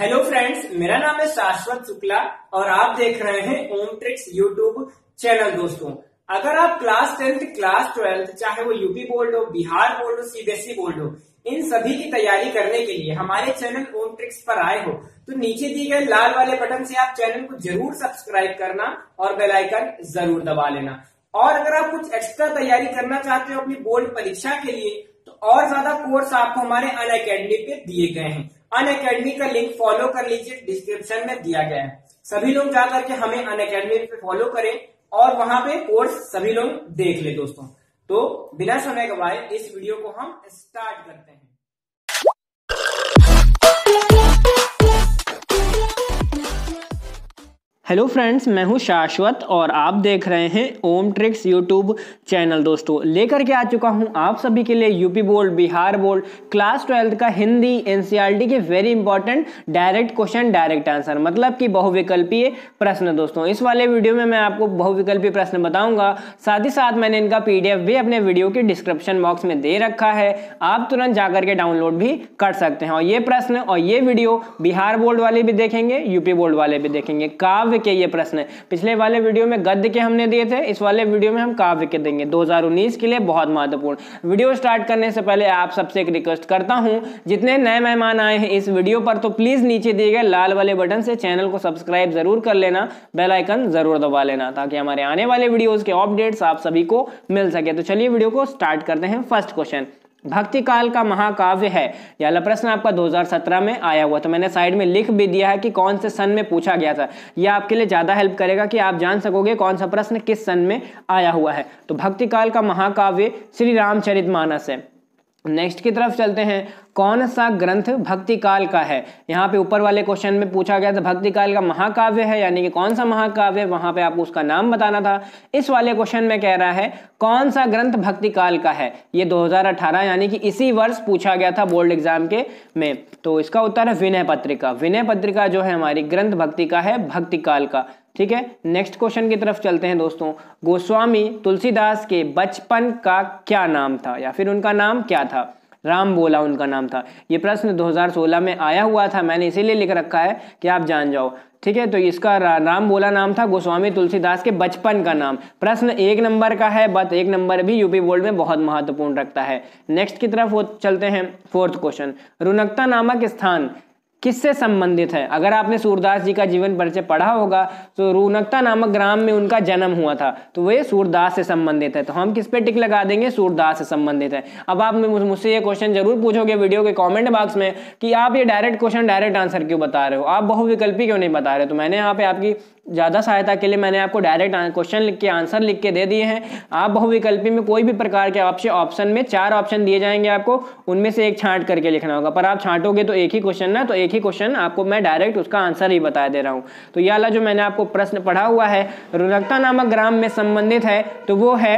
hello friends मेरा नाम है शाश्वत शुक्ला और आप देख रहे हैं ओम ट्रिक्स यूट्यूब चैनल दोस्तों अगर आप क्लास टेंथ क्लास ट्वेल्थ चाहे वो यूपी बोर्ड हो बिहार बोर्ड हो सीबीएसई e बोर्ड हो इन सभी की तैयारी करने के लिए हमारे चैनल ओम ट्रिक्स पर आए हो तो नीचे दिए गए लाल वाले बटन से आप चैनल को जरूर सब्सक्राइब करना और बेलाइकन जरूर दबा लेना और अगर आप कुछ एक्स्ट्रा तैयारी करना चाहते हो अपनी बोर्ड परीक्षा के लिए तो और ज्यादा कोर्स आपको हमारे अन अकेडमी पे दिए गए हैं अन अकेडमी का लिंक फॉलो कर लीजिए डिस्क्रिप्शन में दिया गया है सभी लोग जाकर के हमें अन अकेडमी पे फॉलो करें और वहां पे कोर्स सभी लोग देख ले दोस्तों तो बिना समय गवाए इस वीडियो को हम स्टार्ट करते हैं हेलो फ्रेंड्स मैं हूं शाश्वत और आप देख रहे हैं ओम ट्रिक्स यूट्यूब चैनल दोस्तों लेकर के आ चुका हूं आप सभी के लिए UP board Bihar board class twelfth का हिंदी एनसीईआरटी के very important direct question direct answer मतलब कि बहुविकल्पीय प्रश्न दोस्तों इस वाले वीडियो में मैं आपको बहुविकल्पीय प्रश्न बताऊंगा साथ ही साथ मैंने इनका पीडीएफ भी अपने वीडियो के डिस्क्रिप्शन बॉक्स में दे रखा है आप तुरंत जाकर के डाउनलोड भी कर सकते हैं और ये प्रश्न और ये वीडियो बिहार बोर्ड वाले भी देखेंगे यूपी बोर्ड वाले भी देखेंगे काव्य के ये प्रश्न पिछले वाले वीडियो में गद्य के हमने दिए थे इस वाले वीडियो में हम काव्य के देंगे करेंगे 2019 के लिए बहुत महत्वपूर्ण वीडियो स्टार्ट करने से पहले आप सबसे एक रिक्वेस्ट करता हूं जितने नए मेहमान आए हैं इस वीडियो पर तो प्लीज़ नीचे दिए गए लाल वाले बटन से चैनल को सब्सक्राइब जरूर कर लेना बेलाइकन जरूर दबा लेना ताकि हमारे आने वाले वीडियोज़ के अपडेट्स आप सभी को मिल सके तो चलिए वीडियो को स्टार्ट करते हैं फर्स्ट क्वेश्चन भक्ति काल का महाकाव्य है यह वाला प्रश्न आपका 2017 में आया हुआ तो मैंने साइड में लिख भी दिया है कि कौन से सन में पूछा गया था यह आपके लिए ज़्यादा हेल्प करेगा कि आप जान सकोगे कौन सा प्रश्न किस सन में आया हुआ है तो भक्ति काल का महाकाव्य श्री रामचरित मानस है नेक्स्ट की तरफ चलते हैं कौन सा ग्रंथ भक्ति काल का है यहाँ पे ऊपर वाले क्वेश्चन में पूछा गया था भक्ति काल का महाकाव्य है यानी कि कौन सा महाकाव्य वहां पे आपको उसका नाम बताना था इस वाले क्वेश्चन में कह रहा है कौन सा ग्रंथ भक्ति काल का है ये 2018 यानी कि इसी वर्ष पूछा गया था बोर्ड एग्जाम के में तो इसका उत्तर है विनय पत्रिका विनय पत्रिका जो है हमारी ग्रंथ भक्ति का है भक्ति काल का ठीक है नेक्स्ट क्वेश्चन की तरफ चलते हैं दोस्तों गोस्वामी तुलसीदास के बचपन का क्या नाम था या फिर उनका नाम क्या था राम बोला उनका नाम था ये प्रश्न 2016 में आया हुआ था मैंने इसीलिए लिख रखा है कि आप जान जाओ ठीक है तो इसका रा, राम बोला नाम था गोस्वामी तुलसीदास के बचपन का नाम प्रश्न एक नंबर का है बट एक नंबर भी यूपी बोर्ड में बहुत महत्वपूर्ण रखता है नेक्स्ट की तरफ वो चलते हैं फोर्थ क्वेश्चन रुनकता नामक स्थान किससे संबंधित है अगर आपने सूरदास जी का जीवन परिचय पढ़ा होगा तो रूनकता नामक ग्राम में उनका जन्म हुआ था तो वे सूरदास से संबंधित है तो हम किस पे टिक लगा देंगे सूरदास से संबंधित है अब आप मुझसे ये क्वेश्चन जरूर पूछोगे वीडियो के कमेंट बॉक्स में कि आप ये डायरेक्ट क्वेश्चन डायरेक्ट आंसर क्यों बता रहे हो आप बहुविकल्पी क्यों नहीं बता रहे तो मैंने यहाँ पे आपकी ज़्यादा सहायता के लिए मैंने आपको डायरेक्ट क्वेश्चन लिख के आंसर लिख के दे दिए हैं आप बहुविकल्पी में कोई भी प्रकार के ऑप्शन ऑप्शन में चार ऑप्शन दिए जाएंगे आपको उनमें से एक छांट करके लिखना होगा पर आप छांटोगे तो एक ही क्वेश्चन ना तो एक ही क्वेश्चन आपको मैं डायरेक्ट उसका आंसर ही बता दे रहा हूँ तो यह वाला जो मैंने आपको प्रश्न पढ़ा हुआ है रुनकता नामक ग्राम में संबंधित है तो वो है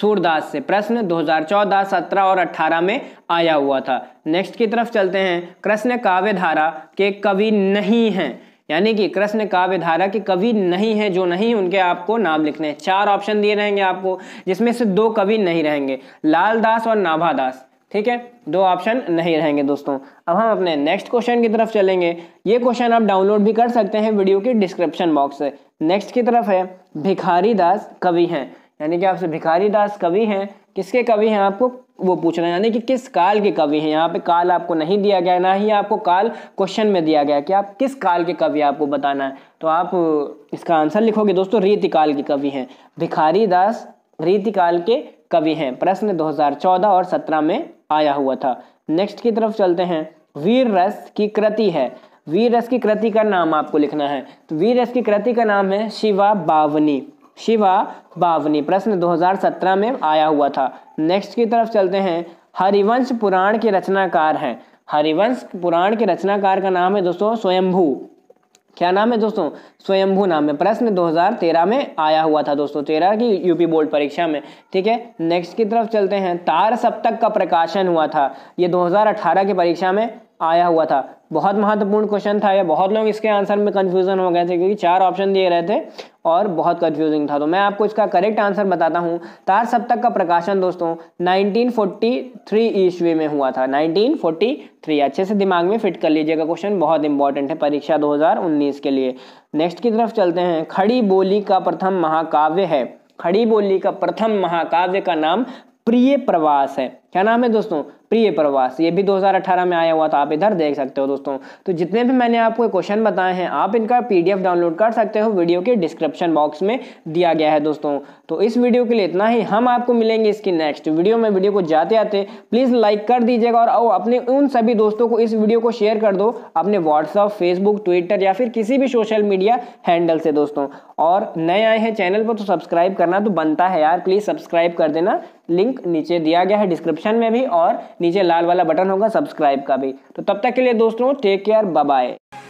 सूरदास से प्रश्न 2014, 17 और 18 में आया हुआ था नेक्स्ट की तरफ चलते हैं कृष्ण काव्य धारा के कवि नहीं हैं यानी कि कृष्ण काव्य धारा के कवि नहीं है जो नहीं उनके आपको नाम लिखने हैं चार ऑप्शन दिए रहेंगे आपको जिसमें से दो कवि नहीं रहेंगे लाल दास और नाभा दास ठीक है दो ऑप्शन नहीं रहेंगे दोस्तों अब हम अपने नेक्स्ट क्वेश्चन की तरफ चलेंगे ये क्वेश्चन आप डाउनलोड भी कर सकते हैं वीडियो के डिस्क्रिप्शन बॉक्स से नेक्स्ट की तरफ है भिखारी दास कवि हैं यानी कि आपसे भिखारी दास कवि हैं किसके कवि हैं आपको वो पूछना यानी कि किस काल के कवि हैं यहाँ पे काल आपको नहीं दिया गया ना ही आपको काल क्वेश्चन में दिया गया कि आप किस काल के कवि आपको बताना है तो आप इसका आंसर लिखोगे दोस्तों काल के कवि हैं भिखारी दास रीतिकाल के कवि हैं प्रश्न 2014 और 17 में आया हुआ था नेक्स्ट की तरफ चलते हैं वीर रस की कृति है वीर रस की कृति का नाम आपको लिखना है तो वीर रस की कृति का नाम है शिवा बावनी शिवा बावनी प्रश्न 2017 में आया हुआ था नेक्स्ट की तरफ चलते हैं हरिवंश पुराण के रचनाकार हैं हरिवंश पुराण के रचनाकार का नाम है दोस्तों स्वयंभू क्या नाम है दोस्तों स्वयंभू नाम है प्रश्न 2013 में आया हुआ था दोस्तों तेरह की यूपी बोर्ड परीक्षा में ठीक है नेक्स्ट की तरफ चलते हैं तार सप्तक का प्रकाशन हुआ था ये 2018 की परीक्षा में आया हुआ था बहुत महत्वपूर्ण क्वेश्चन था या बहुत लोग इसके आंसर में कन्फ्यूज़न हो गए थे क्योंकि चार ऑप्शन दिए रहे थे और बहुत कंफ्यूजिंग था तो मैं आपको इसका करेक्ट आंसर बताता हूँ तार सप्तक का प्रकाशन दोस्तों 1943 ईस्वी में हुआ था 1943 अच्छे से दिमाग में फिट कर लीजिएगा क्वेश्चन बहुत इंपॉर्टेंट है परीक्षा दो के लिए नेक्स्ट की तरफ चलते हैं खड़ी बोली का प्रथम महाकाव्य है खड़ी बोली का प्रथम महाकाव्य का नाम प्रिय प्रवास है क्या नाम है दोस्तों प्रिय प्रवास ये भी 2018 में आया हुआ था आप इधर देख सकते हो दोस्तों तो जितने भी मैंने आपको क्वेश्चन बताए हैं आप इनका पीडीएफ डाउनलोड कर सकते हो वीडियो के डिस्क्रिप्शन बॉक्स में दिया गया है दोस्तों तो इस वीडियो के लिए इतना ही हम आपको मिलेंगे इसकी नेक्स्ट वीडियो में वीडियो को जाते आते प्लीज़ लाइक कर दीजिएगा और अपने उन सभी दोस्तों को इस वीडियो को शेयर कर दो अपने व्हाट्सअप फेसबुक ट्विटर या फिर किसी भी सोशल मीडिया हैंडल से दोस्तों और नए आए हैं चैनल पर तो सब्सक्राइब करना तो बनता है यार प्लीज़ सब्सक्राइब कर देना लिंक नीचे दिया गया है डिस्क्रिप्शन में भी और नीचे लाल वाला बटन होगा सब्सक्राइब का भी तो तब तक के लिए दोस्तों टेक केयर बाय